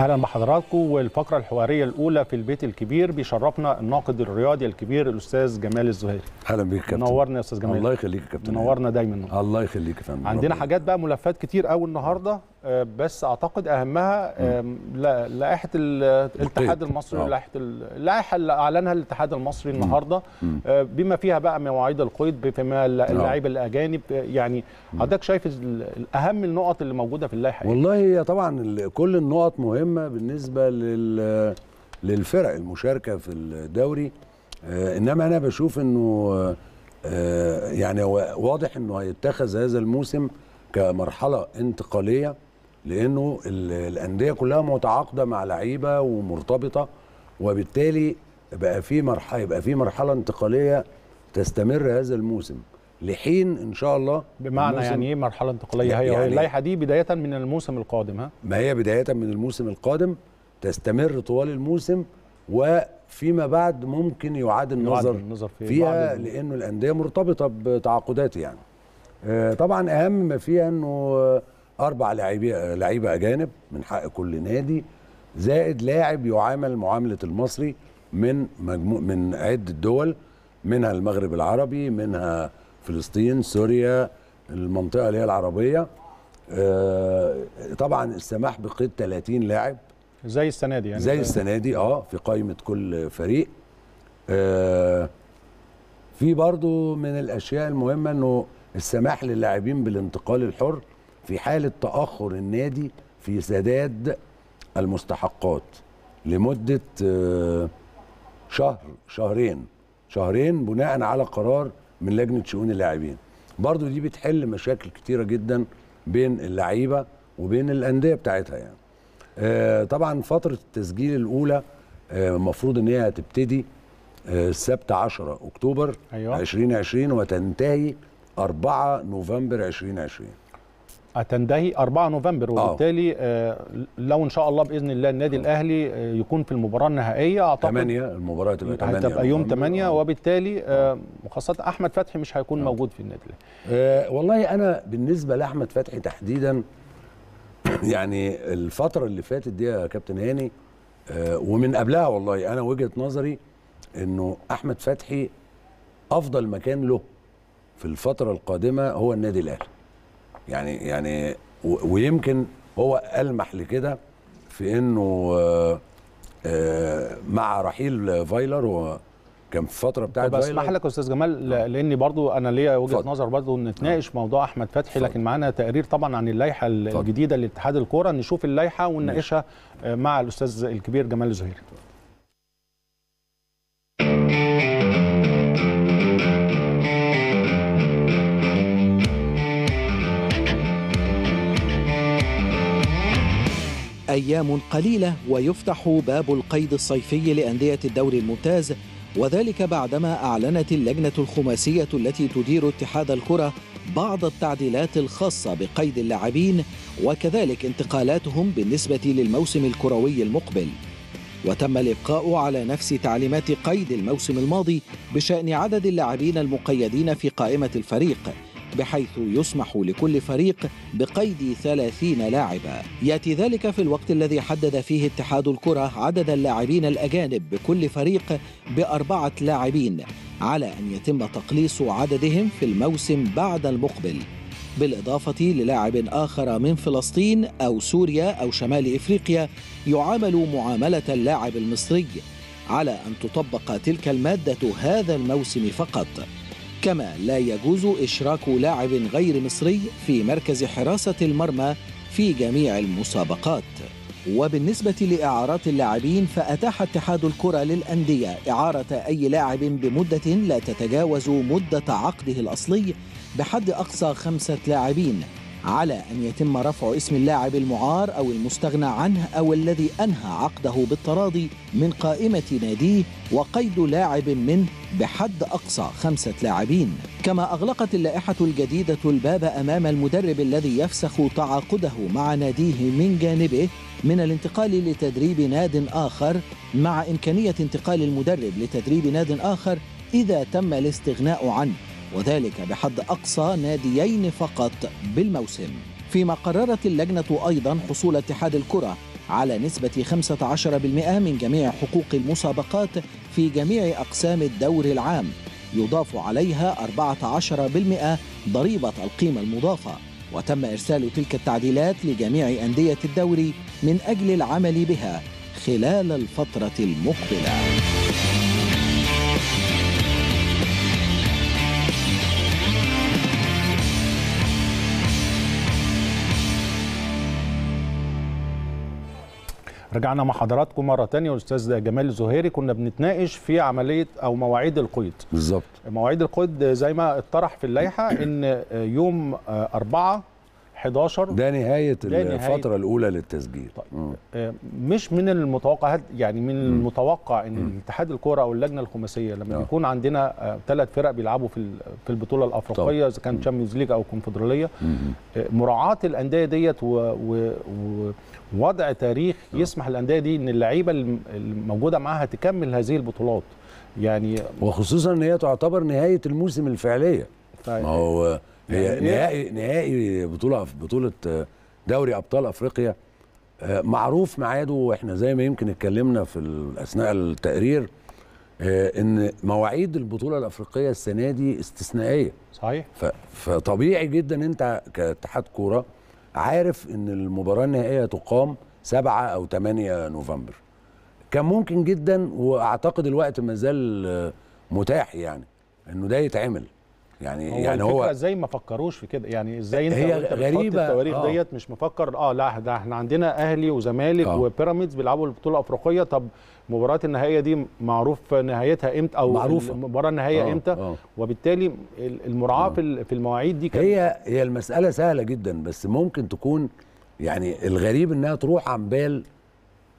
اهلا بحضراتكم والفقره الحواريه الاولى في البيت الكبير بيشرفنا الناقد الرياضي الكبير الاستاذ جمال الزهيري اهلا بيك يا كابتن نورنا يا استاذ جمال الله يخليك يا كابتن منورنا دايما الله يخليك يا فندم عندنا حاجات بقى ملفات كتير قوي النهارده آه، بس اعتقد اهمها لائحه الاتحاد المصري ولائحه آه. اللائحه اللي اعلنها الاتحاد المصري النهارده آه، بما فيها بقى مواعيد القيد بما اللاعب الاجانب يعني حضرتك شايف اهم النقط اللي موجوده في اللائحه إيه؟ والله هي طبعا كل النقط مهمه بالنسبه لل للفرق المشاركه في الدوري انما انا بشوف انه يعني واضح انه هيتخذ هذا الموسم كمرحله انتقاليه لانه الانديه كلها متعاقده مع لعيبه ومرتبطه وبالتالي بقى في مرحله يبقى في مرحله انتقاليه تستمر هذا الموسم لحين ان شاء الله بمعنى يعني ايه مرحله انتقاليه هي يعني اللائحه دي بدايه من الموسم القادم ها ما هي بدايه من الموسم القادم تستمر طوال الموسم وفيما بعد ممكن يعاد النظر, يعاد النظر في فيها لانه الانديه مرتبطه بتعاقدات يعني آه، طبعا اهم ما فيها انه اربع لعيبه لعيبه اجانب من حق كل نادي زائد لاعب يعامل معامله المصري من مجموع من عده دول منها المغرب العربي منها فلسطين سوريا المنطقه اللي هي العربيه آه، طبعا السماح بقيد 30 لاعب زي السنه دي يعني زي السنه دي اه في قائمه كل فريق آه، في برضو من الاشياء المهمه انه السماح للاعبين بالانتقال الحر في حاله تاخر النادي في سداد المستحقات لمده آه، شهر شهرين شهرين بناء على قرار من لجنه شؤون اللاعبين برضو دي بتحل مشاكل كتيره جدا بين اللعيبه وبين الانديه بتاعتها يعني آه، طبعا فتره التسجيل الاولى آه، المفروض ان هي هتبتدي السبت 10 اكتوبر أيوة. 2020 وتنتهي 4 نوفمبر 2020 هتنتهي 4 نوفمبر آه. وبالتالي آه لو ان شاء الله باذن الله النادي آه. الاهلي آه، يكون في المباراه النهائيه اعتقد 8 المباراه تبقى 8 هتبقى يوم 8 وبالتالي آه احمد فتحي مش هيكون أوه. موجود في النادي الاهلي آه والله انا بالنسبه لاحمد فتحي تحديدا يعني الفتره اللي فاتت دي يا كابتن هاني آه ومن قبلها والله انا وجهه نظري انه احمد فتحي افضل مكان له في الفتره القادمه هو النادي الاهلي يعني يعني ويمكن هو ألمح لكده في انه آه، آه، مع رحيل فايلر هو كان في فتره بتاعت طب اسمح لك استاذ جمال آه. لاني برضو انا ليا وجهه فضل. نظر برضو نتناقش موضوع احمد فتحي فضل. لكن معانا تقرير طبعا عن اللائحه الجديده لاتحاد الكوره نشوف اللائحه ونناقشها مع الاستاذ الكبير جمال الزهيري أيام قليلة ويفتح باب القيد الصيفي لأندية الدوري الممتاز وذلك بعدما أعلنت اللجنة الخماسية التي تدير اتحاد الكرة بعض التعديلات الخاصة بقيد اللاعبين وكذلك انتقالاتهم بالنسبة للموسم الكروي المقبل وتم الإبقاء على نفس تعليمات قيد الموسم الماضي بشأن عدد اللاعبين المقيدين في قائمة الفريق بحيث يسمح لكل فريق بقيد 30 لاعبا ياتي ذلك في الوقت الذي حدد فيه اتحاد الكره عدد اللاعبين الاجانب بكل فريق باربعه لاعبين على ان يتم تقليص عددهم في الموسم بعد المقبل بالإضافة للاعب آخر من فلسطين أو سوريا أو شمال إفريقيا يعامل معاملة اللاعب المصري على أن تطبق تلك المادة هذا الموسم فقط كما لا يجوز إشراك لاعب غير مصري في مركز حراسة المرمى في جميع المسابقات وبالنسبة لإعارات اللاعبين فأتاح اتحاد الكرة للأندية إعارة أي لاعب بمدة لا تتجاوز مدة عقده الأصلي بحد أقصى خمسة لاعبين على أن يتم رفع اسم اللاعب المعار أو المستغنى عنه أو الذي أنهى عقده بالتراضي من قائمة ناديه وقيد لاعب منه بحد أقصى خمسة لاعبين كما أغلقت اللائحة الجديدة الباب أمام المدرب الذي يفسخ تعاقده مع ناديه من جانبه من الانتقال لتدريب ناد آخر مع إمكانية انتقال المدرب لتدريب ناد آخر إذا تم الاستغناء عنه وذلك بحد أقصى ناديين فقط بالموسم فيما قررت اللجنة أيضا حصول اتحاد الكرة على نسبة 15% من جميع حقوق المسابقات في جميع أقسام الدور العام يضاف عليها 14% ضريبة القيمة المضافة وتم إرسال تلك التعديلات لجميع أندية الدوري من أجل العمل بها خلال الفترة المقبلة رجعنا مع حضراتكم مره تانية الاستاذ جمال زهيري كنا بنتناقش في عمليه او مواعيد القيد بالظبط مواعيد القيد زي ما اتطرح في اللائحه ان يوم 4 آه، 11 ده نهايه ده الفتره نهاية الاولى للتسجيل طيب. آه، مش من المتوقع يعني من المتوقع ان اتحاد الكوره او اللجنه الخماسيه لما أوه. يكون عندنا ثلاث آه، فرق بيلعبوا في في البطوله الافريقيه طيب. اذا كان تشامبيونز ليج او كونفدراليه آه، مراعاه الانديه ديت ووضع تاريخ يسمح الانديه دي ان اللعيبه الموجوده معاها تكمل هذه البطولات يعني وخصوصا ان هي تعتبر نهايه الموسم الفعليه طيب. ما هو يعني هي نهائي نهائي بطوله بطوله دوري ابطال افريقيا آه، معروف ميعاده واحنا زي ما يمكن اتكلمنا في اثناء التقرير آه، ان مواعيد البطوله الافريقيه السنه دي استثنائيه صحيح فطبيعي جدا انت كاتحاد كوره عارف ان المباراه النهائيه تقام 7 او 8 نوفمبر كان ممكن جدا واعتقد الوقت ما زال آه، متاح يعني انه ده يتعمل يعني هو يعني هو ازاي ما فكروش في كده يعني ازاي انت هي وانت غريبه التواريخ آه. ديت مش مفكر اه لا ده احنا عندنا اهلي وزمالك آه. وبيراميدز بيلعبوا البطوله الافريقيه طب مباراه النهائيه دي معروف نهايتها امتى او معروف المباراه النهائيه آه. امتى آه. وبالتالي المراعاه آه. في المواعيد دي كان هي هي المساله سهله جدا بس ممكن تكون يعني الغريب انها تروح عن بال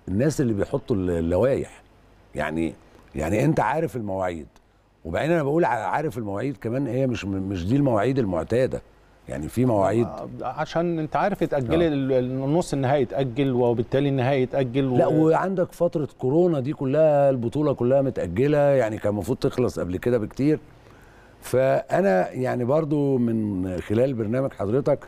الناس اللي بيحطوا اللوائح يعني يعني انت عارف المواعيد وبعدين انا بقول عارف المواعيد كمان هي إيه، مش مش دي المواعيد المعتاده يعني في مواعيد آه، عشان انت عارف اتاجل آه. النص النهائي اتاجل وبالتالي النهائي اتاجل و... لا وعندك فتره كورونا دي كلها البطوله كلها متاجله يعني كان المفروض تخلص قبل كده بكتير فانا يعني برضو من خلال برنامج حضرتك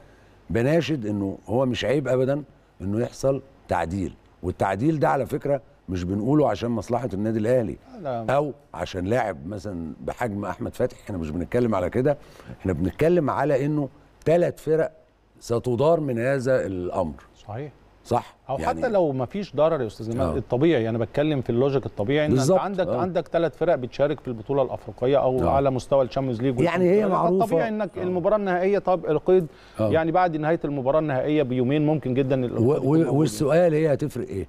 بناشد انه هو مش عيب ابدا انه يحصل تعديل والتعديل ده على فكره مش بنقوله عشان مصلحه النادي الاهلي او عشان لاعب مثلا بحجم احمد فتحي احنا مش بنتكلم على كده احنا بنتكلم على انه ثلاث فرق ستدار من هذا الامر صحيح صح او يعني حتى لو ما فيش ضرر يا استاذ جمال آه. الطبيعي انا بتكلم في اللوجيك الطبيعي ان انت عندك أوه. عندك ثلاث فرق بتشارك في البطوله الافريقيه او أوه. على مستوى الشامبيونز ليج يعني هي معروفه طبيعي انك أوه. المباراه النهائيه طب القيد أوه. يعني بعد نهايه المباراه النهائيه بيومين ممكن جدا والسؤال هي هتفرق ايه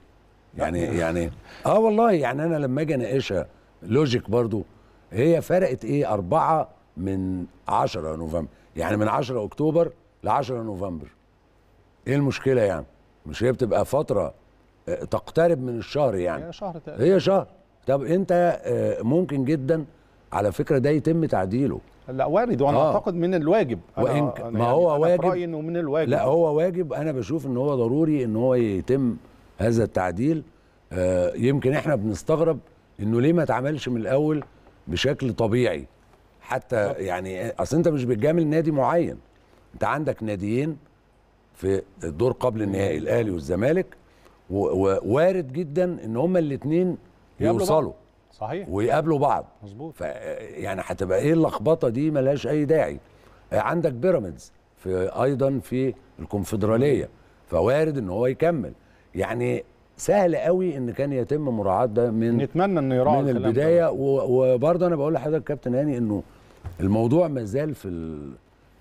يعني يعني اه والله يعني انا لما اجي اناقشها لوجيك برضو هي فرقت ايه أربعة من 10 نوفمبر يعني من 10 اكتوبر ل 10 نوفمبر ايه المشكله يعني مش هي بتبقى فتره آه، تقترب من الشهر يعني هي شهر تقريبا هي شهر طب انت آه، ممكن جدا على فكره ده يتم تعديله لا وارد وانا آه. اعتقد من الواجب وإن أنا ما يعني هو أنا واجب رايي انه من الواجب لا هو واجب انا بشوف ان هو ضروري ان هو يتم هذا التعديل آه، يمكن احنا بنستغرب انه ليه ما اتعملش من الاول بشكل طبيعي حتى يعني اصل انت مش بتجامل نادي معين انت عندك ناديين في الدور قبل النهائي الاهلي والزمالك ووارد جدا ان هما الاثنين يوصلوا صحيح ويقابلوا بعض مظبوط يعني هتبقى ايه اللخبطه دي ملهاش اي داعي آه، عندك بيراميدز في ايضا في الكونفدراليه فوارد ان هو يكمل يعني سهل قوي ان كان يتم مراعاه ده من نتمنى انه يراعى من البدايه وبرضه انا بقول لحضرتك كابتن هاني انه الموضوع ما زال في ال...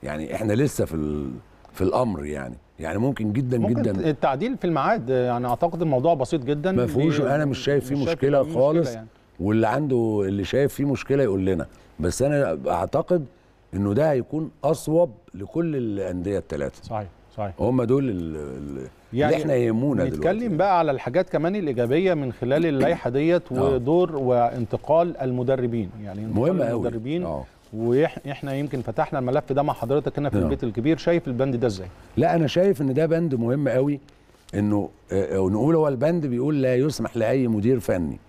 يعني احنا لسه في ال... في الامر يعني يعني ممكن جدا ممكن جدا التعديل في الميعاد يعني اعتقد الموضوع بسيط جدا ما فيهوش انا مش شايف فيه مش مشكله خالص مشكلة يعني. واللي عنده اللي شايف فيه مشكله يقول لنا بس انا اعتقد انه ده هيكون اصوب لكل الانديه الثلاثه صحيح صحيح هم دول اللي يعني احنا يهمونا دلوقتي نتكلم يعني. بقى على الحاجات كمان الايجابيه من خلال اللائحه ديت آه. ودور وانتقال المدربين يعني انتقال مهم المدربين أوي. آه. واحنا يمكن فتحنا الملف ده مع حضرتك هنا في نعم. البيت الكبير شايف البند ده ازاي لا انا شايف ان ده بند مهم قوي انه آه، نقول هو البند بيقول لا يسمح لاي مدير فني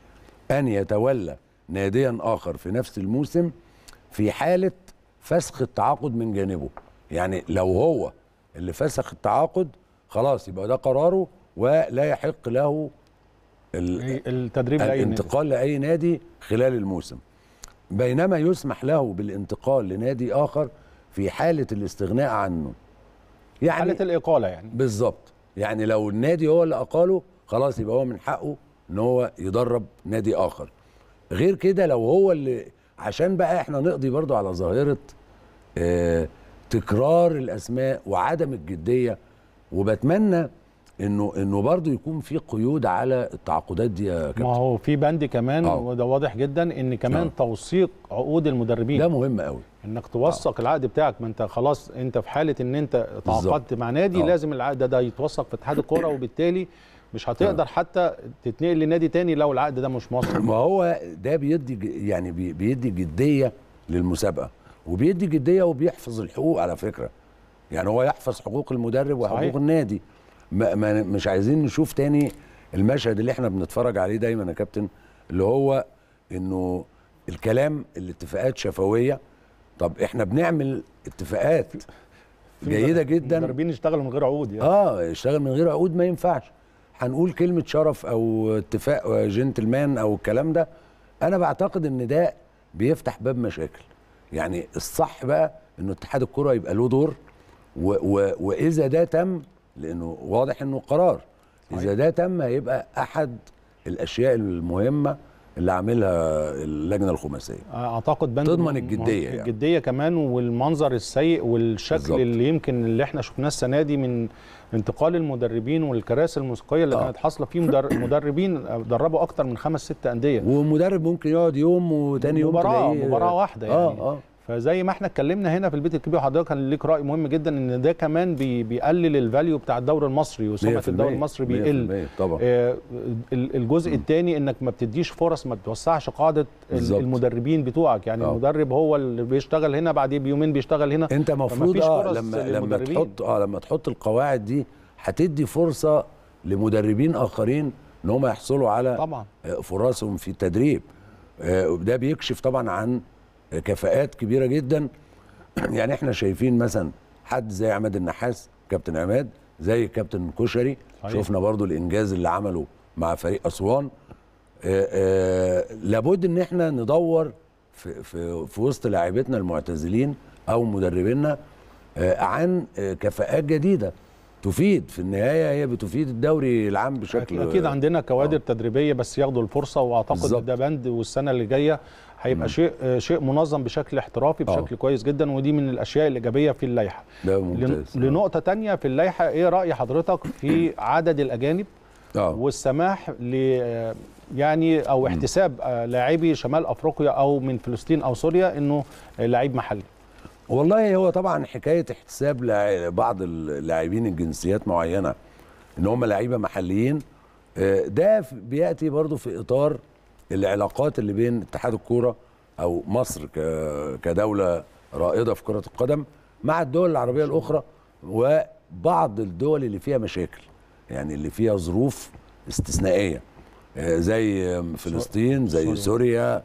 ان يتولى ناديا اخر في نفس الموسم في حاله فسخ التعاقد من جانبه يعني لو هو اللي فسخ التعاقد خلاص يبقى ده قراره ولا يحق له التدريب الانتقال لأي نادي. لاي نادي خلال الموسم بينما يسمح له بالانتقال لنادي اخر في حاله الاستغناء عنه يعني حاله الاقاله يعني بالظبط يعني لو النادي هو اللي اقاله خلاص يبقى هو من حقه ان هو يدرب نادي اخر غير كده لو هو اللي عشان بقى احنا نقضي برضو على ظاهره اه تكرار الاسماء وعدم الجديه وبتمنى انه انه برضه يكون في قيود على التعاقدات دي يا كابتن ما هو في بند كمان أوه. وده واضح جدا ان كمان أوه. توثيق عقود المدربين ده مهم قوي انك توثق أوه. العقد بتاعك ما انت خلاص انت في حاله ان انت تعاقدت مع نادي أوه. لازم العقد ده, يتوثق في اتحاد الكوره وبالتالي مش هتقدر أوه. حتى تتنقل لنادي تاني لو العقد ده مش موثق ما هو ده بيدي يعني بيدي جديه للمسابقه وبيدي جديه وبيحفظ الحقوق على فكره يعني هو يحفظ حقوق المدرب وحقوق صحيح. النادي ما ما مش عايزين نشوف تاني المشهد اللي احنا بنتفرج عليه دايما يا كابتن اللي هو انه الكلام الاتفاقات شفويه طب احنا بنعمل اتفاقات جيده جدا المدربين يشتغلوا من غير عقود يعني. اه يشتغل من غير عقود ما ينفعش هنقول كلمه شرف او اتفاق آه، جنتلمان او الكلام ده انا بعتقد ان ده بيفتح باب مشاكل يعني الصح بقى انه اتحاد الكره يبقى له دور و و واذا ده تم لانه واضح انه قرار اذا طيب. ده تم هيبقى احد الاشياء المهمه اللي عاملها اللجنه الخماسيه اعتقد بند تضمن الجديه يعني. الجديه كمان والمنظر السيء والشكل بالزبط. اللي يمكن اللي احنا شفناه السنه دي من انتقال المدربين والكراسي الموسيقيه اللي آه. كانت حاصله فيه مدر... مدربين دربوا اكتر من خمس ست انديه ومدرب ممكن يقعد يوم وتاني يوم مباراه مباراه واحده آه، يعني آه آه. فزي ما احنا اتكلمنا هنا في البيت الكبير وحضرتك كان ليك راي مهم جدا ان ده كمان بي بيقلل الفاليو بتاع الدوري المصري وسمعه الدوري المصري بيقل طبعا آه الجزء الثاني انك ما بتديش فرص ما بتوسعش قاعده بالزبط. المدربين بتوعك يعني أوه. المدرب هو اللي بيشتغل هنا بعديه بيومين بيشتغل هنا انت المفروض اه لما لما تحط اه لما تحط القواعد دي هتدي فرصه لمدربين اخرين ان هم يحصلوا على طبعا آه، فرصهم في التدريب آه ده بيكشف طبعا عن كفاءات كبيره جدا يعني احنا شايفين مثلا حد زي عماد النحاس كابتن عماد زي كابتن كشري شفنا برضو الانجاز اللي عمله مع فريق اسوان آه، آه، لابد ان احنا ندور في, في, في وسط لاعيبتنا المعتزلين او مدربينا آه، عن كفاءات جديده تفيد في النهايه هي بتفيد الدوري العام بشكل اكيد عندنا كوادر أوه. تدريبيه بس ياخدوا الفرصه واعتقد بالزبط. ده بند والسنه اللي جايه هيبقى شيء شيء منظم بشكل احترافي آه. بشكل أوه. كويس جدا ودي من الاشياء الايجابيه في اللائحه ده ممتاز آه. لنقطه تانية في اللائحه ايه راي حضرتك في عدد الاجانب أوه. والسماح ل يعني او احتساب لاعبي شمال افريقيا او من فلسطين او سوريا انه لعيب محلي والله هو طبعا حكايه احتساب بعض اللاعبين الجنسيات معينه ان هم لعيبه محليين آه، ده بياتي برضو في اطار العلاقات اللي بين اتحاد الكوره او مصر كدوله رائده في كره القدم مع الدول العربيه الاخرى وبعض الدول اللي فيها مشاكل يعني اللي فيها ظروف استثنائيه آه، زي فلسطين زي سوريا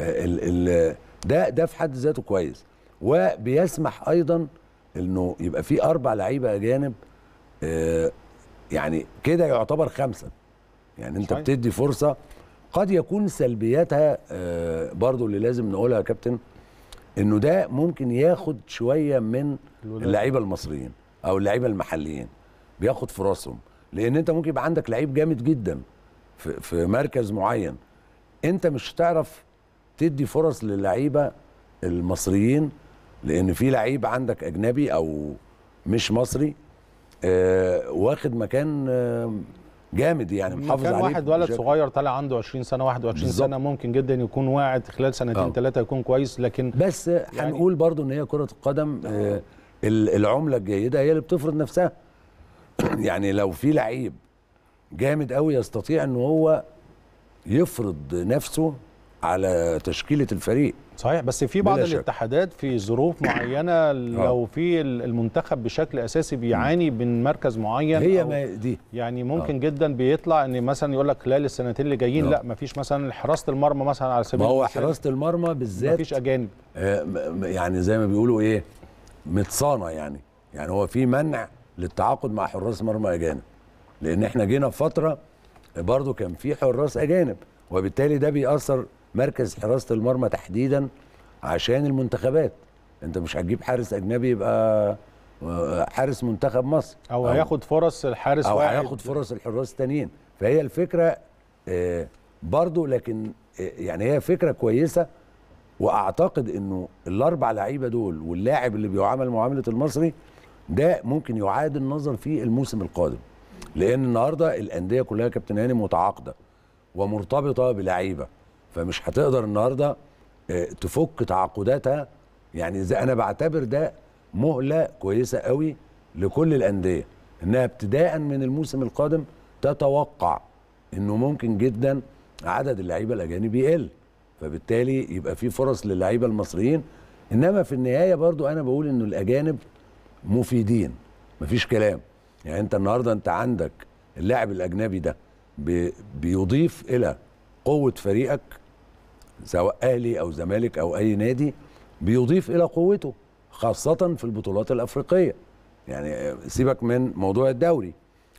آه، ده ده في حد ذاته كويس وبيسمح ايضا انه يبقى في اربع لعيبه اجانب آه، يعني كده يعتبر خمسه يعني انت بتدي فرصه قد يكون سلبياتها آه، برضو اللي لازم نقولها يا كابتن انه ده ممكن ياخد شويه من اللعيبه المصريين او اللعيبه المحليين بياخد فرصهم لان انت ممكن يبقى عندك لعيب جامد جدا في مركز معين انت مش هتعرف تدي فرص للعيبه المصريين لان في لعيب عندك اجنبي او مش مصري آه واخد مكان آه جامد يعني محافظ عليه كان واحد ولد صغير طالع عنده 20 سنه 21 بالزبط. سنه ممكن جدا يكون واعد خلال سنتين ثلاثه آه. يكون كويس لكن بس يعني هنقول برضو ان هي كره القدم آه العمله الجيده هي اللي بتفرض نفسها يعني لو في لعيب جامد قوي يستطيع ان هو يفرض نفسه على تشكيله الفريق صحيح بس في بعض الاتحادات في ظروف معينه آه. لو في المنتخب بشكل اساسي بيعاني من مركز معين هي ما دي يعني ممكن أوه. جدا بيطلع ان مثلا يقول لك خلال السنتين اللي جايين أوه. لا ما فيش مثلا حراسه المرمى مثلا على سبيل ما هو حراسه المرمى بالذات ما فيش اجانب آه، يعني زي ما بيقولوا ايه متصانه يعني يعني هو في منع للتعاقد مع حراس مرمى اجانب لان احنا جينا في فتره برضه كان في حراس اجانب وبالتالي ده بيأثر مركز حراسه المرمى تحديدا عشان المنتخبات انت مش هتجيب حارس اجنبي يبقى آه، حارس منتخب مصر او, أو هياخد فرص الحارس او واحد. هياخد فرص الحراس التانيين فهي الفكره آه، برضو لكن آه، يعني هي فكره كويسه واعتقد انه الاربع لعيبه دول واللاعب اللي بيعامل معامله المصري ده ممكن يعاد النظر فيه الموسم القادم لان النهارده الانديه كلها كابتن هاني متعاقده ومرتبطه بلعيبه فمش هتقدر النهارده آه، تفك تعاقداتها يعني زي انا بعتبر ده مهله كويسه قوي لكل الانديه انها ابتداء من الموسم القادم تتوقع انه ممكن جدا عدد اللعيبه الاجانب يقل فبالتالي يبقى في فرص للعيبه المصريين انما في النهايه برضو انا بقول انه الاجانب مفيدين مفيش كلام يعني انت النهارده انت عندك اللاعب الاجنبي ده بيضيف الى قوه فريقك سواء اهلي او زمالك او اي نادي بيضيف الى قوته خاصه في البطولات الافريقيه يعني سيبك من موضوع الدوري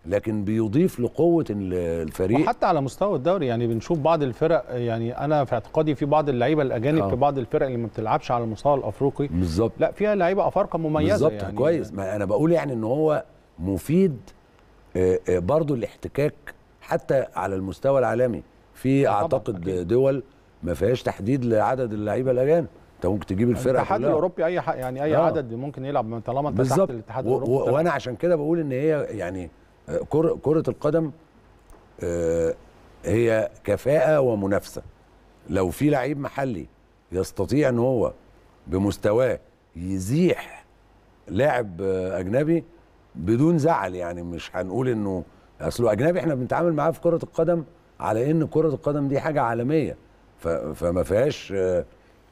لكن بيضيف لقوه الفريق وحتى على مستوى الدوري يعني بنشوف بعض الفرق يعني انا في اعتقادي في بعض اللعيبه الاجانب آه. في بعض الفرق اللي ما بتلعبش على المستوى الافريقي بالظبط لا فيها لعيبه افارقه مميزه بالظبط يعني كويس ما انا بقول يعني ان هو مفيد آه، آه، برضه الاحتكاك حتى على المستوى العالمي في اعتقد دول ما فيهاش تحديد لعدد اللعيبه الاجانب انت ممكن تجيب الفرقه الاتحاد الاوروبي اي حق يعني اي آه. عدد ممكن يلعب طالما انت تحت الاتحاد الاوروبي وانا عشان كده بقول ان هي يعني آه، كرة, كرة القدم آه، هي كفاءة ومنافسة لو في لعيب محلي يستطيع ان هو بمستواه يزيح لاعب اجنبي بدون زعل يعني مش هنقول انه اصله اجنبي احنا بنتعامل معاه في كرة القدم على ان كره القدم دي حاجه عالميه فما فيهاش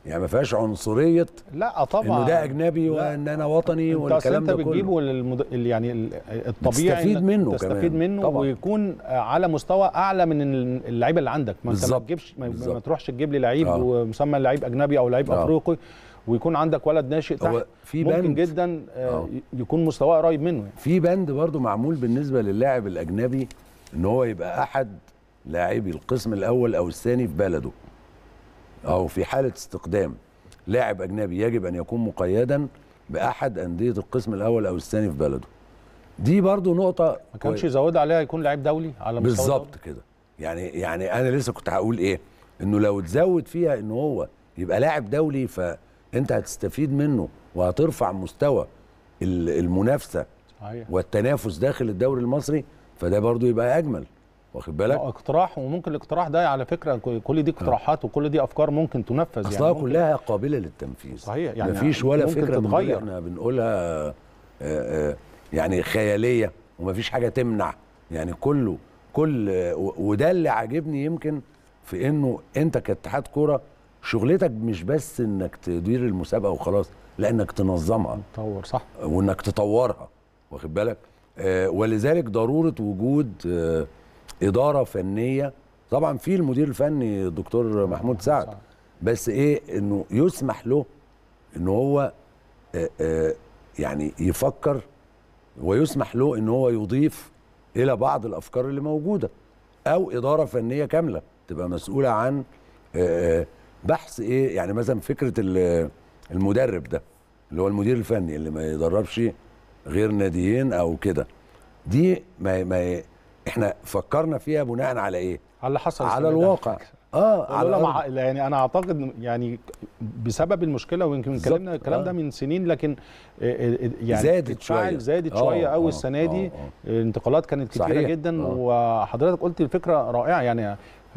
يعني ما فيهاش عنصريه لا طبعا انه ده اجنبي وان انا وطني والكلام ده كله انت بتجيبه للمد... يعني الطبيعي تستفيد منه تستفيد كمان. منه طبعا. ويكون على مستوى اعلى من اللعيبه اللي عندك ما انت ما تجيبش ما, ما تروحش تجيب لي لعيب آه. ومسمى لعيب اجنبي او لعيب آه. افريقي ويكون عندك ولد ناشئ تحت في ممكن بند. جدا آه. آه. يكون مستواه قريب منه يعني. في بند برضو معمول بالنسبه للاعب الاجنبي ان هو يبقى احد لاعبي القسم الاول او الثاني في بلده او في حاله استقدام لاعب اجنبي يجب ان يكون مقيدا باحد انديه القسم الاول او الثاني في بلده دي برضو نقطه ما كانش يزود عليها يكون لعيب دولي على مستوى بالظبط كده يعني يعني انا لسه كنت هقول ايه انه لو تزود فيها ان هو يبقى لاعب دولي فانت هتستفيد منه وهترفع مستوى المنافسه صحيح. والتنافس داخل الدوري المصري فده برضو يبقى اجمل واخد بالك آه، اقتراح وممكن الاقتراح ده على فكره كل دي اقتراحات آه. وكل دي افكار ممكن تنفذ يعني. اصلها يعني كلها قابله للتنفيذ صحيح يعني مفيش ولا ممكن فكره تتغير احنا بنقولها آه، يعني خياليه ومفيش حاجه تمنع يعني كله كل وده اللي عاجبني يمكن في انه انت كاتحاد كوره شغلتك مش بس انك تدير المسابقه وخلاص لا انك تنظمها تطور صح وانك تطورها واخد بالك ولذلك ضروره وجود اداره فنيه طبعا في المدير الفني الدكتور محمود سعد بس ايه انه يسمح له ان هو آه، آه، يعني يفكر ويسمح له ان هو يضيف الى بعض الافكار اللي موجوده او اداره فنيه كامله تبقى مسؤوله عن آه، بحث ايه يعني مثلا فكره المدرب ده اللي هو المدير الفني اللي ما يدربش غير ناديين او كده دي ما ما احنا فكرنا فيها بناء على ايه على اللي حصل على الواقع اه على مع... يعني انا اعتقد يعني بسبب المشكله ويمكن اتكلمنا الكلام آه. ده من سنين لكن يعني زادت شويه زادت آه، شويه قوي آه، السنه دي آه, آه. انتقالات كانت كتيره صحيح. جدا آه. وحضرتك قلت الفكره رائعه يعني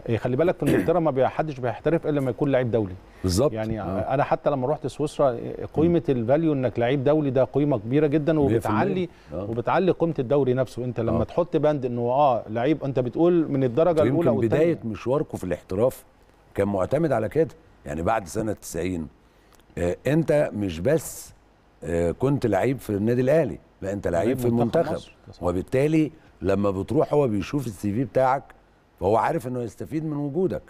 إيه، خلي بالك في انجلترا ما حدش بيحترف الا لما يكون لعيب دولي بالظبط يعني آه. انا حتى لما رحت سويسرا إيه، قيمه الفاليو انك لعيب دولي ده قيمه كبيره جدا وبتعلي آه. وبتعلي قيمه الدوري نفسه انت لما آه. تحط بند انه اه لعيب انت بتقول من الدرجه الاولى يمكن بدايه مشواركه في الاحتراف كان معتمد على كده يعني بعد سنه 90 آه انت مش بس آه كنت لعيب في النادي الاهلي لا انت لعيب في المنتخب وبالتالي لما بتروح هو بيشوف السي في بتاعك فهو عارف انه يستفيد من وجودك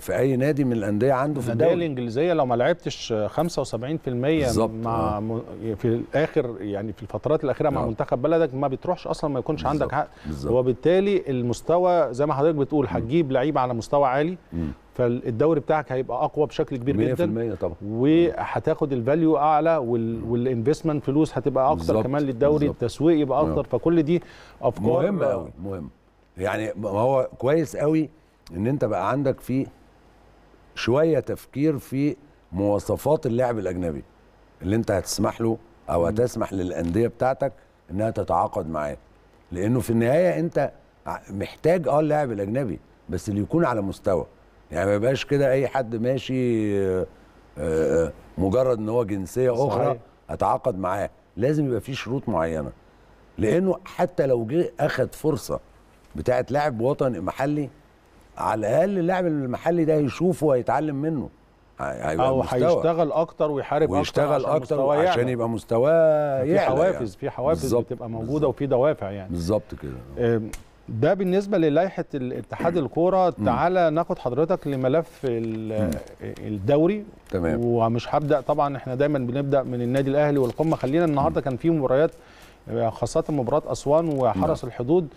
في اي نادي من الانديه عنده في الدوري الانديه الانجليزيه لو ما لعبتش 75% مع آه. في الاخر يعني في الفترات الاخيره مع آه. منتخب بلدك ما بتروحش اصلا ما يكونش بالزبط. عندك حق وبالتالي المستوى زي ما حضرتك بتقول هتجيب لعيب على مستوى عالي م. فالدوري بتاعك هيبقى اقوى بشكل كبير 100% جدا 100% طبعا وهتاخد الفاليو اعلى والانفستمنت فلوس هتبقى اكتر بالزبط. كمان للدوري التسويق يبقى آه. اكتر فكل دي افكار مهمه قوي مهمه يعني ما هو كويس قوي ان انت بقى عندك في شويه تفكير في مواصفات اللاعب الاجنبي اللي انت هتسمح له او هتسمح للانديه بتاعتك انها تتعاقد معاه لانه في النهايه انت محتاج اه اللاعب الاجنبي بس اللي يكون على مستوى يعني ما يبقاش كده اي حد ماشي آه، آه، مجرد ان هو جنسيه اخرى صحيح. اتعاقد معاه لازم يبقى في شروط معينه لانه حتى لو جه اخذ فرصه بتاعه لاعب وطني محلي على الاقل اللاعب المحلي ده يشوفه ويتعلم منه هيبقى او هيشتغل اكتر ويحارب اكتر ويشتغل اكتر عشان, أكتر يعني. عشان يبقى مستواه في يعني. حوافز يعني. في حوافز بتبقى موجوده وفي دوافع يعني بالظبط كده ده بالنسبه للائحه الاتحاد الكوره تعالى ناخد حضرتك لملف الدوري تمام ومش هبدا طبعا احنا دايما بنبدا من النادي الاهلي والقمه خلينا النهارده كان في مباريات خاصة مباراة أسوان وحرس نعم. الحدود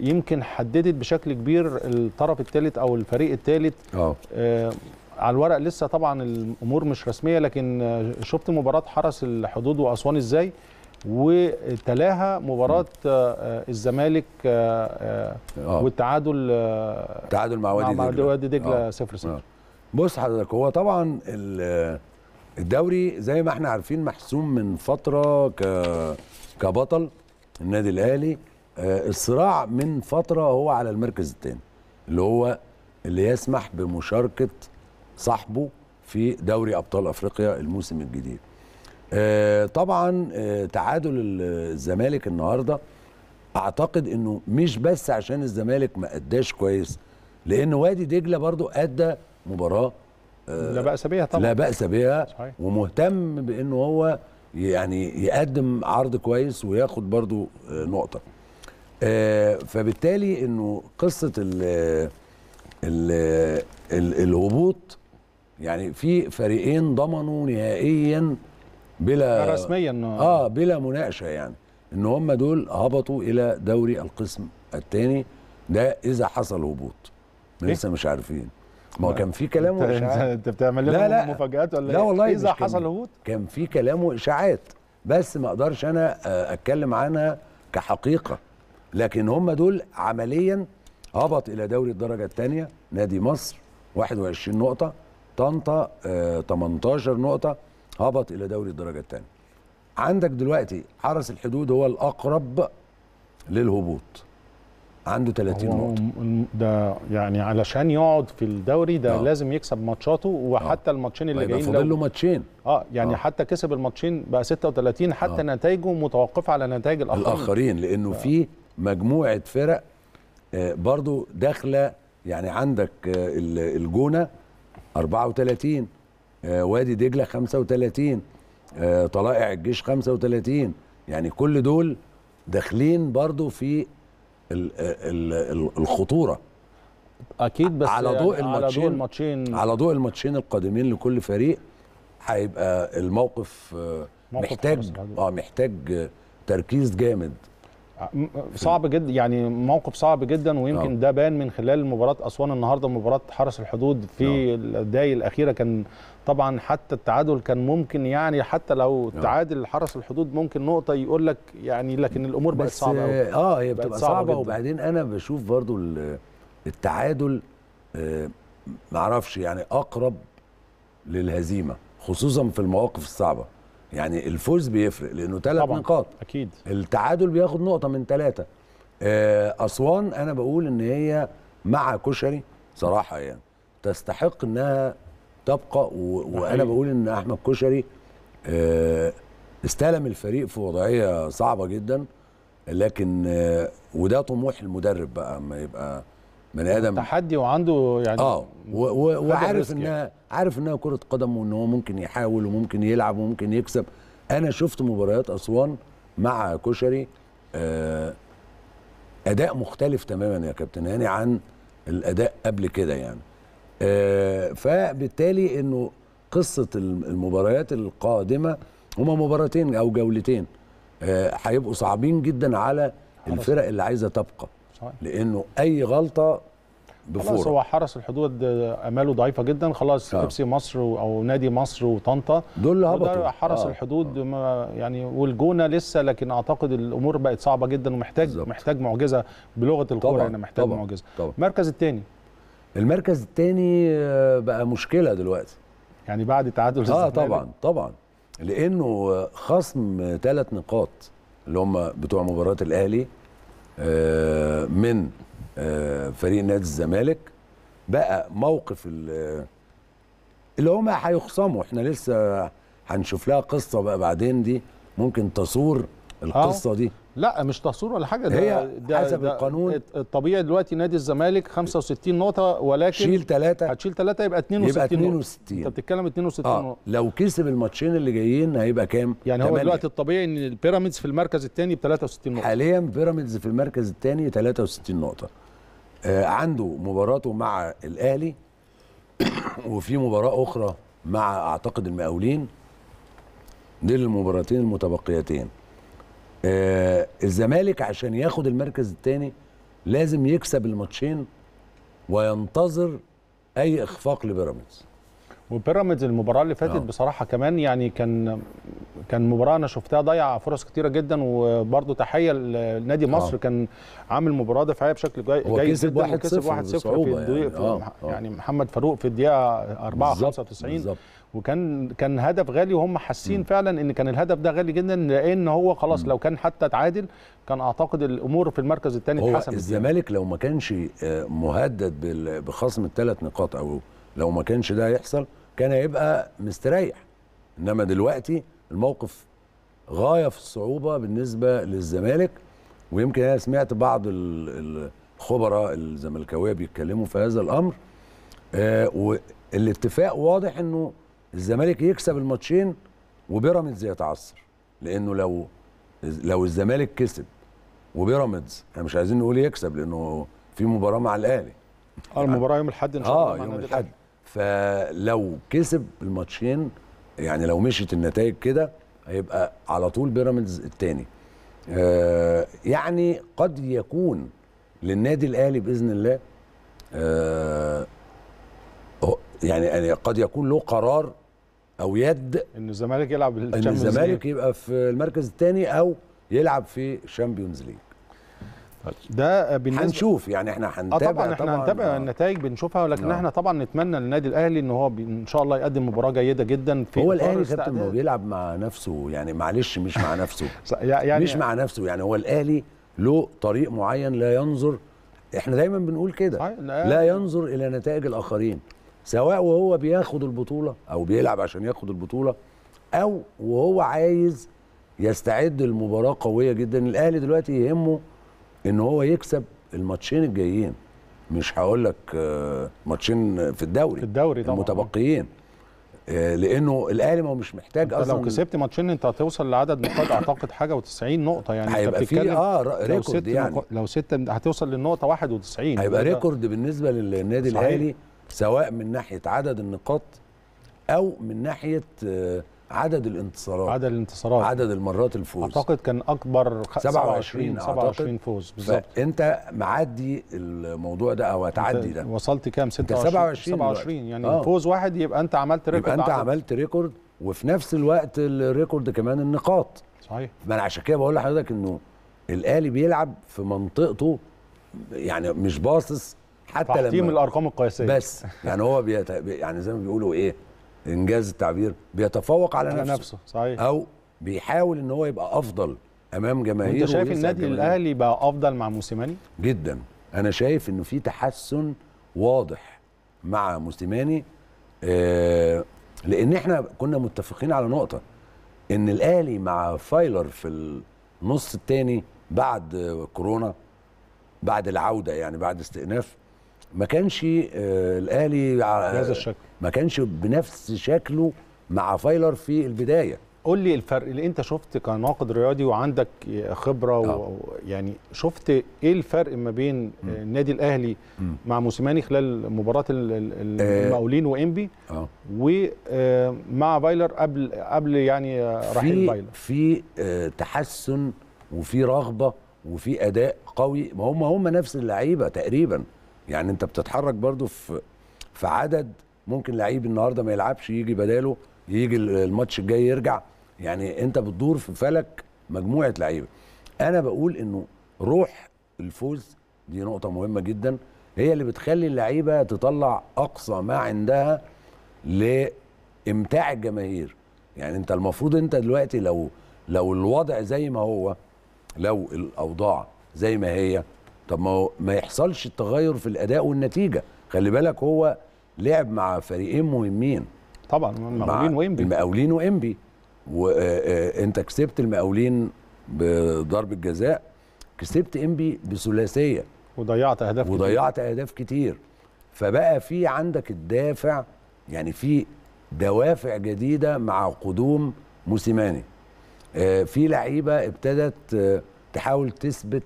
يمكن حددت بشكل كبير الطرف الثالث أو الفريق الثالث آه. آه على الورق لسه طبعا الأمور مش رسمية لكن آه، شفت مباراة حرس الحدود وأسوان إزاي وتلاها مباراة آه الزمالك آه،, آه آه والتعادل آه تعادل مع وادي مع دجلة مع وادي دجلة 0 0 بص حضرتك هو طبعا الدوري زي ما احنا عارفين محسوم من فترة ك كبطل النادي الاهلي آه، الصراع من فتره هو على المركز الثاني اللي هو اللي يسمح بمشاركه صاحبه في دوري ابطال افريقيا الموسم الجديد. آه، طبعا آه، تعادل الزمالك النهارده اعتقد انه مش بس عشان الزمالك ما اداش كويس لان وادي دجله برضه ادى مباراه لا بأس بها طبعا لا بأس بها ومهتم بانه هو يعني يقدم عرض كويس وياخد برضو آه، نقطه آه، فبالتالي انه قصه ال ال الهبوط يعني في فريقين ضمنوا نهائيا بلا آه، رسميا اه بلا مناقشه يعني ان هم دول هبطوا الى دوري القسم الثاني ده اذا حصل هبوط لسه إيه؟ مش عارفين ما هو كان في كلام واشاعات انت بتعمل لنا لا لا مفاجات ولا لا إيه؟ والله إيه اذا حصل هبوط كان في كلام واشاعات بس ما اقدرش انا آه، اتكلم عنها كحقيقه لكن هم دول عمليا هبط الى دوري الدرجه الثانيه نادي مصر 21 نقطه طنطا 18 آه، نقطه هبط الى دوري الدرجه الثانيه عندك دلوقتي حرس الحدود هو الاقرب للهبوط عنده 30 نقطه ده يعني علشان يقعد في الدوري ده آه. لازم يكسب ماتشاته وحتى آه. الماتشين اللي جايين فاضل له ماتشين اه يعني آه. حتى كسب الماتشين بقى 36 حتى آه. نتائجه متوقفه على نتائج الاخرين الاخرين لانه آه. في مجموعه فرق آه برضو داخله يعني عندك آه الجونه 34 آه وادي دجله 35 آه طلائع الجيش 35 يعني كل دول داخلين برضو في الخطوره اكيد بس على يعني ضوء يعني الماتشين على ضوء الماتشين على ضوء الماتشين القادمين لكل فريق هيبقى الموقف آه، محتاج يعني. اه محتاج تركيز جامد صعب جدا يعني موقف صعب جدا ويمكن نعم. ده بان من خلال مباراه اسوان النهارده مباراه حرس الحدود في نعم. الداي الاخيره كان طبعا حتى التعادل كان ممكن يعني حتى لو نعم. تعادل حرس الحدود ممكن نقطه يقول لك يعني لكن الامور بقت صعبه قوي اه هي بتبقى صعبه, صعبة وبعدين انا بشوف برضو التعادل آه، معرفش يعني اقرب للهزيمه خصوصا في المواقف الصعبه يعني الفوز بيفرق لانه ثلاث نقاط اكيد التعادل بياخد نقطه من ثلاثه آه، اسوان انا بقول ان هي مع كشري صراحه يعني تستحق انها تبقى و... وانا بقول ان احمد كشري آه، استلم الفريق في وضعيه صعبه جدا لكن آه، وده طموح المدرب بقى اما يبقى بني ادم تحدي وعنده يعني اه وعارف انها يعني. عارف انها كره قدم وان هو ممكن يحاول وممكن يلعب وممكن يكسب انا شفت مباريات اسوان مع كشري آه، اداء مختلف تماما يا كابتن هاني يعني عن الاداء قبل كده يعني آه، فبالتالي انه قصه المباريات القادمه هما مباراتين او جولتين آه، هيبقوا صعبين جدا على الفرق اللي عايزه تبقى صحيح. لانه اي غلطه بفور خلاص هو حرس الحدود اماله ضعيفه جدا خلاص آه. بيبسي مصر او نادي مصر وطنطا دول اللي هبطوا حرس آه. الحدود آه. ما يعني والجونه لسه لكن اعتقد الامور بقت صعبه جدا ومحتاج بالزبط. محتاج معجزه بلغه الكوره انا يعني محتاج طبعًا. معجزه طبعًا. المركز الثاني المركز الثاني آه، بقى مشكله دلوقتي يعني بعد تعادل اه طبعا طبعا لانه آه، خصم ثلاث نقاط اللي هم بتوع مباراه الاهلي آه، من آه، فريق نادي الزمالك بقى موقف آه، اللي هما هيخصموا احنا لسه هنشوف لها قصه بقى بعدين دي ممكن تصور القصه دي لا مش تحصيل ولا حاجه ده هي ده حسب ده القانون الطبيعي دلوقتي نادي الزمالك 65 نقطه ولكن شيل ثلاثه هتشيل ثلاثه يبقى 62 يبقى 62 انت بتتكلم 62 آه. نقطه لو كسب الماتشين اللي جايين هيبقى كام؟ يعني هو دلوقتي الطبيعي ان البيراميدز في المركز الثاني ب 63 نقطه حاليا بيراميدز في المركز الثاني 63 نقطه آه عنده مباراته مع الاهلي وفي مباراه اخرى مع اعتقد المقاولين دي المباراتين المتبقيتين آه الزمالك عشان ياخد المركز الثاني لازم يكسب الماتشين وينتظر اي اخفاق لبيراميدز وبيراميدز المباراه اللي فاتت أوه. بصراحه كمان يعني كان كان مباراه انا شفتها ضيع فرص كتيره جدا وبرده تحيه لنادي مصر أوه. كان عامل مباراه دفاعيه بشكل جاي هو جيد كسب 1-0 كسب 1-0 في يعني, آه، آه. يعني, محمد فاروق في الدقيقه 94 بالزبط. وكان كان هدف غالي وهم حاسين فعلا ان كان الهدف ده غالي جدا لان هو خلاص لو كان حتى اتعادل كان اعتقد الامور في المركز الثاني اتحسمت الزمالك لو ما كانش آه، مهدد بخصم الثلاث نقاط او لو ما كانش ده يحصل كان هيبقى مستريح انما دلوقتي الموقف غايه في الصعوبه بالنسبه للزمالك ويمكن انا سمعت بعض الخبراء الزملكاويه بيتكلموا في هذا الامر آه، والاتفاق واضح انه الزمالك يكسب الماتشين وبيراميدز يتعثر لانه لو لو الزمالك كسب وبيراميدز احنا مش عايزين نقول يكسب لانه في مباراه مع الاهلي اه المباراه يوم الاحد ان شاء الله اه يوم الاحد فلو كسب الماتشين يعني لو مشيت النتائج كده هيبقى على طول بيراميدز الثاني آه يعني قد يكون للنادي الاهلي باذن الله آه يعني يعني قد يكون له قرار او يد ان الزمالك يلعب ان الزمالك يبقى في المركز الثاني او يلعب في الشامبيونز ليج ده هنشوف يعني احنا آه، هنتابع آه طبعا احنا طبعاً هنتابع آه النتائج بنشوفها ولكن آه. احنا طبعا نتمنى للنادي الاهلي ان هو ان شاء الله يقدم مباراه جيده جدا في هو الاهلي كابتن هو بيلعب مع نفسه يعني معلش مش مع نفسه يعني مش مع نفسه يعني هو الاهلي له طريق معين لا ينظر احنا دايما بنقول كده لا ينظر الى نتائج الاخرين سواء وهو بياخد البطوله او بيلعب عشان ياخد البطوله او وهو عايز يستعد لمباراه قويه جدا الاهلي دلوقتي يهمه ان هو يكسب الماتشين الجايين مش هقول لك آه، ماتشين في الدوري في الدوري طبعا المتبقيين آه، لانه الاهلي ما هو مش محتاج اصلا لو كسبت ماتشين انت هتوصل لعدد نقاط اعتقد حاجه و90 نقطه يعني هيبقى في اه ريكورد يعني. لو يعني لو سته هتوصل للنقطه 91 هيبقى ريكورد بالنسبه للنادي الاهلي سواء من ناحيه عدد النقاط او من ناحيه آه، عدد الانتصارات عدد الانتصارات عدد المرات الفوز اعتقد كان اكبر 27 27 فوز بالظبط انت معدي الموضوع ده او هتعدي ده وصلت كام 26 27 27 يعني آه. فوز واحد يبقى انت عملت ريكورد يبقى انت عدد. عملت ريكورد وفي نفس الوقت الريكورد كمان النقاط صحيح ما انا عشان كده بقول لحضرتك انه الاهلي بيلعب في منطقته يعني مش باصص حتى لما تحطيم الارقام القياسيه بس يعني هو بيت... يعني زي ما بيقولوا ايه انجاز التعبير بيتفوق على, على نفسه, نفسه صحيح او بيحاول ان هو يبقى افضل امام جماهيره انت شايف النادي الاهلي بقى افضل مع موسيماني جدا انا شايف انه في تحسن واضح مع موسيماني آه لان احنا كنا متفقين على نقطه ان الاهلي مع فايلر في النص الثاني بعد كورونا بعد العوده يعني بعد استئناف ما كانش آه، الاهلي بهذا الشكل ما كانش بنفس شكله مع فايلر في البدايه قول لي الفرق اللي انت شفت كناقد رياضي وعندك آه، خبره آه. و... يعني شفت ايه الفرق ما بين م. النادي الاهلي م. مع موسيماني خلال مباراه المقاولين وانبي ومع بايلر قبل قبل يعني رحيل بايلر في تحسن وفي رغبه وفي اداء قوي ما هم هم نفس اللعيبه تقريبا يعني انت بتتحرك برضو في في عدد ممكن لعيب النهارده ما يلعبش يجي بداله يجي الماتش الجاي يرجع يعني انت بتدور في فلك مجموعه لعيبه انا بقول انه روح الفوز دي نقطه مهمه جدا هي اللي بتخلي اللعيبه تطلع اقصى ما عندها لامتاع الجماهير يعني انت المفروض انت دلوقتي لو لو الوضع زي ما هو لو الاوضاع زي ما هي طب ما ما يحصلش التغير في الاداء والنتيجه خلي بالك هو لعب مع فريقين مهمين طبعا المقاولين وامبي المقاولين وامبي وانت آه، آه، كسبت المقاولين بضرب الجزاء كسبت امبي بثلاثيه وضيعت اهداف وضيعت كتير. اهداف كتير فبقى في عندك الدافع يعني في دوافع جديده مع قدوم موسيماني آه، في لعيبه ابتدت تحاول تثبت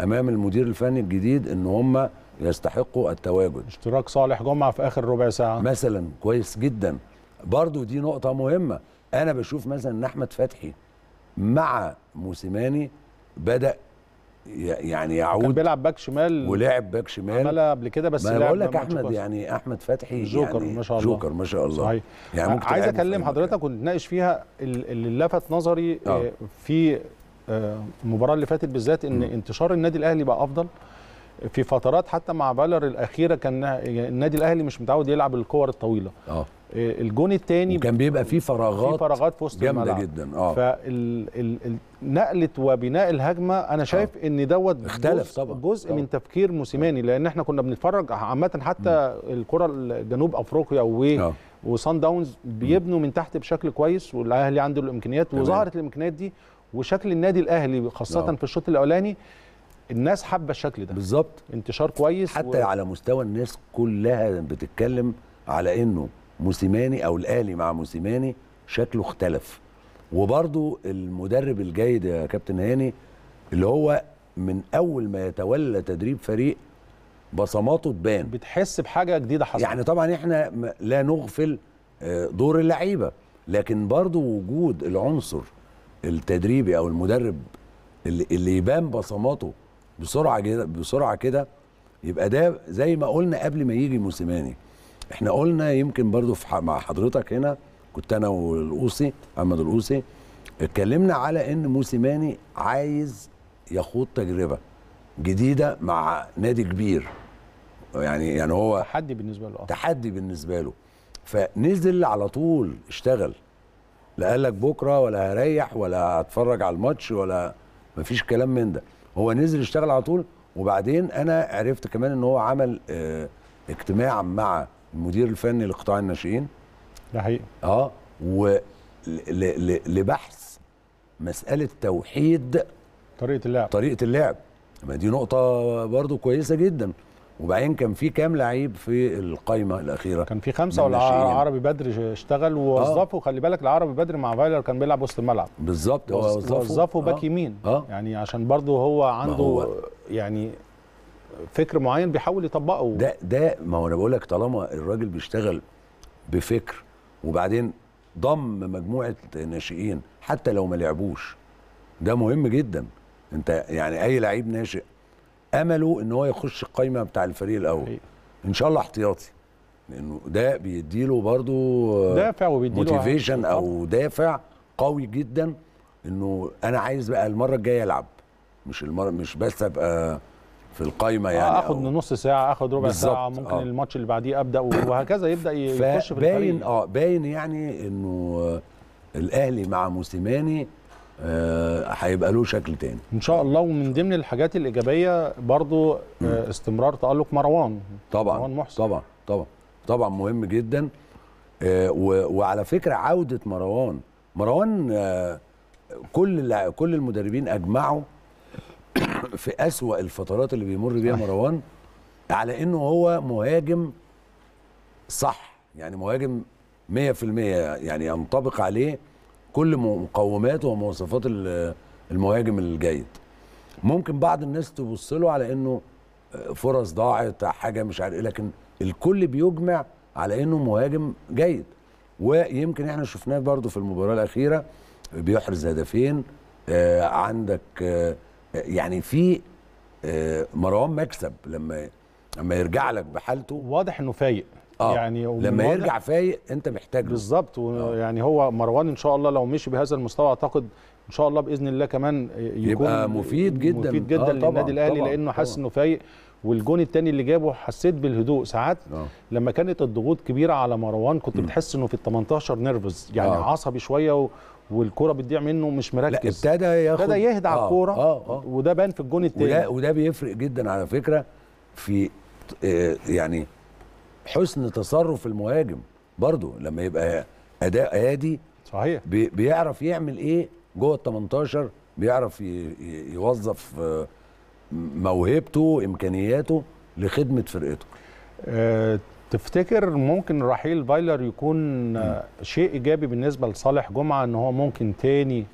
امام المدير الفني الجديد ان هم يستحقوا التواجد اشتراك صالح جمعه في اخر ربع ساعه مثلا كويس جدا برضو دي نقطه مهمه انا بشوف مثلا ان احمد فتحي مع موسيماني بدا يعني يعود كان بيلعب باك شمال ولعب باك شمال عملها قبل كده بس ما بقول لك احمد يعني احمد فتحي يعني جوكر يعني ما شاء الله جوكر ما شاء الله صحيح يعني ممكن عايز اكلم حضرتك ونتناقش فيها اللي لفت نظري آه. آه، في آه، المباراه اللي فاتت بالذات ان انتشار النادي الاهلي بقى افضل في فترات حتى مع فالر الاخيره كان النادي الاهلي مش متعود يلعب الكور الطويله اه, آه، الجون الثاني كان بيبقى فيه فراغات في فراغات في وسط جامده جدا اه فنقله وبناء الهجمه انا آه. شايف أوه. ان دوت اختلف جزء طبعا جزء من تفكير موسيماني لان احنا كنا بنتفرج عامه حتى الكره الجنوب افريقيا و وسان وصن داونز بيبنوا من تحت بشكل كويس والاهلي عنده الامكانيات وظهرت الامكانيات دي وشكل النادي الاهلي خاصه لا. نعم. في الشوط الاولاني الناس حابه الشكل ده بالظبط انتشار كويس حتى و... على مستوى الناس كلها بتتكلم على انه موسيماني او الاهلي مع موسيماني شكله اختلف وبرضو المدرب الجيد يا كابتن هاني اللي هو من اول ما يتولى تدريب فريق بصماته تبان بتحس بحاجه جديده حصلت يعني طبعا احنا لا نغفل آه، دور اللعيبه لكن برضو وجود العنصر التدريبي او المدرب اللي, اللي يبان بصماته بسرعه جدا بسرعه كده يبقى ده زي ما قلنا قبل ما يجي موسيماني احنا قلنا يمكن برضو في مع حضرتك هنا كنت انا والقوسي احمد القوسي اتكلمنا على ان موسيماني عايز يخوض تجربه جديده مع نادي كبير يعني يعني هو تحدي بالنسبه له آه. تحدي بالنسبه له فنزل على طول اشتغل لا قال لك بكره ولا هريح ولا هتفرج على الماتش ولا مفيش كلام من ده هو نزل اشتغل على طول وبعدين انا عرفت كمان ان هو عمل اه اجتماع مع المدير الفني لقطاع الناشئين ده حقيقي اه ولبحث مساله توحيد طريقه اللعب طريقه اللعب ما دي نقطه برضو كويسه جدا وبعدين كان في كام لعيب في القايمه الاخيره كان في خمسه ولا عربي بدري اشتغل ووظفه آه. خلي بالك العربي بدري مع فايلر كان بيلعب وسط الملعب بالظبط هو آه، وظفه وظفه باك آه. يمين آه. يعني عشان برضه هو عنده هو. يعني فكر معين بيحاول يطبقه ده ده ما هو انا بقول لك طالما الراجل بيشتغل بفكر وبعدين ضم مجموعه ناشئين حتى لو ما لعبوش ده مهم جدا انت يعني اي لعيب ناشئ امله ان هو يخش القايمه بتاع الفريق الاول ان شاء الله احتياطي لانه ده بيديله برضه آه، دافع وبيديله موتيفيشن او دافع قوي جدا انه انا عايز بقى المره الجايه العب مش المره مش بس ابقى في القايمه يعني آه، اخد نص ساعه اخد ربع ساعه ممكن آه. الماتش اللي بعديه ابدا وهكذا يبدا يخش في الفريق باين اه باين يعني انه آه، الاهلي مع موسيماني آه، هيبقى له شكل تاني ان شاء الله ومن ضمن الحاجات الايجابيه برضو آه، استمرار تالق مروان طبعا مروان محسن طبعا طبعا طبعا مهم جدا آه، وعلى فكره عوده مروان مروان كل كل المدربين اجمعوا في اسوا الفترات اللي بيمر بيها مروان على انه هو مهاجم صح يعني مهاجم 100% يعني ينطبق عليه كل مقومات ومواصفات المهاجم الجيد ممكن بعض الناس تبص له على انه آه، فرص ضاعت حاجه مش عارف إيه، لكن الكل بيجمع على انه مهاجم جيد ويمكن احنا شفناه برضو في المباراه الاخيره بيحرز هدفين آه عندك آه يعني في آه مروان مكسب لما لما يرجع لك بحالته واضح انه فايق آه. يعني لما يرجع فايق انت محتاجه بالظبط آه. يعني هو مروان ان شاء الله لو مشي بهذا المستوى اعتقد ان شاء الله باذن الله كمان يكون يبقى مفيد جدا مفيد جدا آه للنادي الاهلي لانه حاسس انه فايق والجون الثاني اللي جابه حسيت بالهدوء ساعات آه. لما كانت الضغوط كبيره على مروان كنت م. بتحس انه في ال 18 نيرفز يعني آه. عصبي شويه و... والكره بتضيع منه مش مركز لا ابتدى ياخد ابتدى يهدى على آه، الكوره آه آه. وده بان في الجون الثاني وده, وده بيفرق جدا على فكره في آه، يعني حسن تصرف المهاجم برضو لما يبقى اداء هادي صحيح بيعرف يعمل ايه جوه ال 18 بيعرف يوظف آه، موهبته امكانياته لخدمه فرقته أه تفتكر ممكن رحيل فايلر يكون م. آه، شيء ايجابي بالنسبه لصالح جمعه ان هو ممكن تاني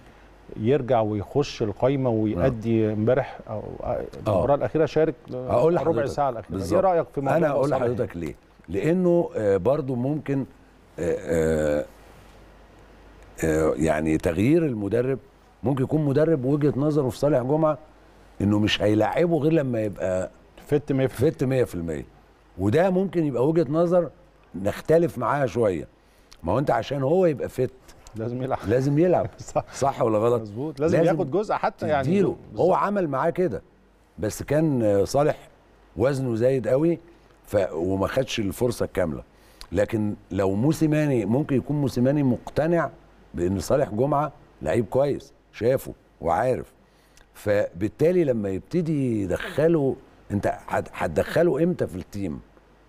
يرجع ويخش القايمه ويأدي نعم. امبارح او آه، المباراه الاخيره شارك ربع ساعه الاخيره ايه رايك في موضوع انا هقول لحضرتك ليه لانه آه، برضو ممكن آه، آه، يعني تغيير المدرب ممكن يكون مدرب وجهه نظره في صالح جمعه انه مش هيلاعبه غير لما يبقى فت 100% فت 100% وده ممكن يبقى وجهه نظر نختلف معاها شويه ما هو انت عشان هو يبقى فت لازم يلعب لازم يلعب صح, صح ولا غلط مظبوط لازم, لازم ياخد جزء حتى يعني تديله هو عمل معاه كده بس كان صالح وزنه زايد قوي ف... وما خدش الفرصه الكامله لكن لو موسيماني ممكن يكون موسيماني مقتنع بان صالح جمعه لعيب كويس شافه وعارف فبالتالي لما يبتدي يدخله انت هتدخله امتى في التيم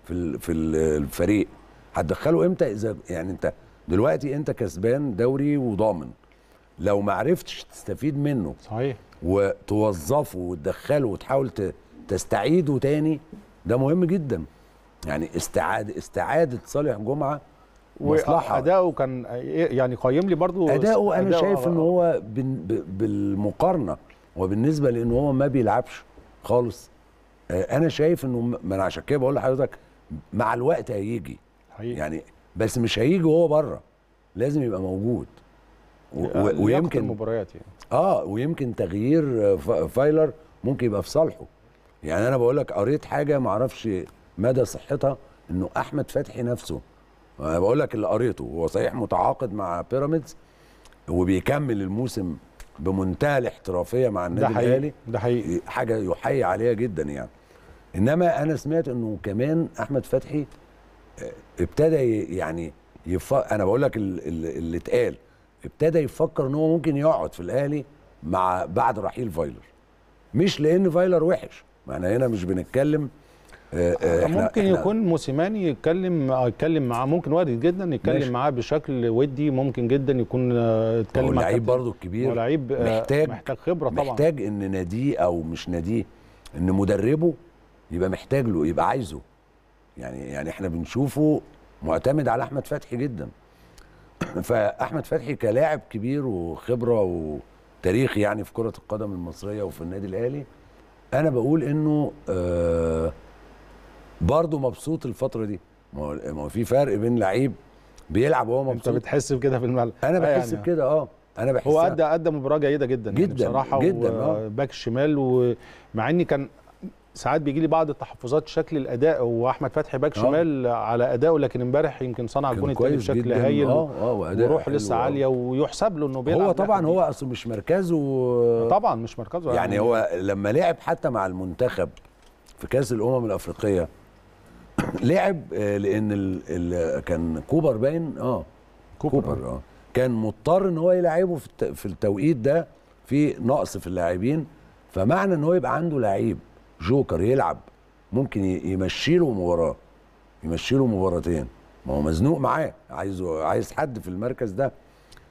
في في الفريق هتدخله امتى اذا يعني انت دلوقتي انت كسبان دوري وضامن لو ما عرفتش تستفيد منه صحيح وتوظفه وتدخله وتحاول تستعيده تاني ده مهم جدا يعني استعادة استعادة صالح جمعة مصلحة أداؤه كان إيه؟ يعني قيم لي برضه أداؤه أنا شايف إن هو بالمقارنة وبالنسبة لأن هو ما بيلعبش خالص آه، أنا شايف إنه ما أنا عشان كده بقول لحضرتك مع الوقت هيجي حقيقي. يعني بس مش هيجي وهو بره لازم يبقى موجود آه، ويمكن المباريات يعني اه ويمكن تغيير آه، فايلر ممكن يبقى في صالحه يعني انا بقول لك قريت حاجه ما اعرفش مدى صحتها انه احمد فتحي نفسه انا بقول لك اللي قريته هو صحيح متعاقد مع بيراميدز وبيكمل الموسم بمنتهى الاحترافيه مع النادي ده الاهلي ده حقيقي حاجه يحيي عليها جدا يعني انما انا سمعت انه كمان احمد فتحي آه، ابتدى يعني يف... انا بقول لك اللي اتقال ابتدى يفكر ان هو ممكن يقعد في الاهلي مع بعد رحيل فايلر مش لان فايلر وحش ما احنا هنا مش بنتكلم آه، آه، إحنا ممكن إحنا يكون موسيماني يتكلم يتكلم معاه ممكن وارد جدا يتكلم معاه بشكل ودي ممكن جدا يكون آه، يتكلم معاه لعيب برضه الكبير ولعيب محتاج محتاج خبره طبعا محتاج ان ناديه او مش ناديه ان مدربه يبقى محتاج له يبقى عايزه يعني يعني احنا بنشوفه معتمد على احمد فتحي جدا فاحمد فتحي كلاعب كبير وخبره وتاريخ يعني في كره القدم المصريه وفي النادي الاهلي انا بقول انه آه برضه مبسوط الفتره دي ما هو في فرق بين لعيب بيلعب وهو مبسوط انت بتحس بكده في الملعب انا آه، بحس يعني بكده اه انا بحس هو ادى ادى مباراه جيده جدا يعني جدا يعني بصراحه جدا اه. باك الشمال ومع اني كان ساعات بيجي لي بعض التحفظات شكل الاداء هو احمد فتحي باك آه. شمال على اداؤه لكن امبارح يمكن صنع الجون الثاني بشكل هايل آه، آه، وروح لسه عاليه ويحسب له انه بيلعب هو طبعا هو اصلا مش مركزه طبعا مش مركزه يعني, يعني هو لما لعب حتى مع المنتخب في كاس الامم الافريقيه لعب لان ال ال كان كوبر باين اه كوبر, كوبر اه كان مضطر ان هو يلعبه في التوقيت ده في نقص في اللاعبين فمعنى ان هو يبقى عنده لعيب جوكر يلعب ممكن يمشي له مباراه يمشي له مباراتين ما هو مزنوق معاه عايز عايز حد في المركز ده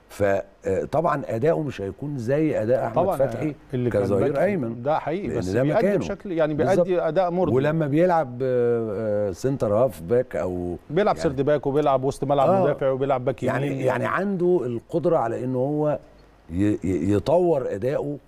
فطبعا آه، اداؤه مش هيكون زي اداء احمد طبعا فتحي آه، اللي كظهير ايمن ده حقيقي بس ده بيأدي بشكل يعني بيأدي اداء مرضي ولما بيلعب آه، سنتر هاف باك او بيلعب يعني سرد باك وبيلعب وسط ملعب آه مدافع وبيلعب باك يعني يعني عنده القدره على ان هو يطور اداؤه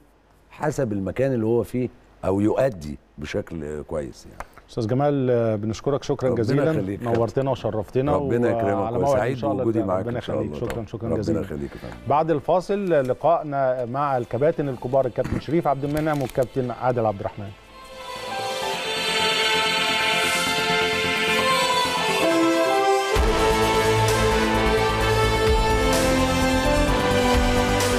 حسب المكان اللي هو فيه او يؤدي بشكل كويس يعني استاذ جمال بنشكرك شكرا جزيلا نورتنا وشرفتنا ربنا يكرمك وسعيد بوجودي معاك ربنا يخليك شكرا شكرا جزيلا ربنا يخليك بعد الفاصل لقائنا مع الكباتن الكبار الكابتن شريف عبد المنعم والكابتن عادل عبد الرحمن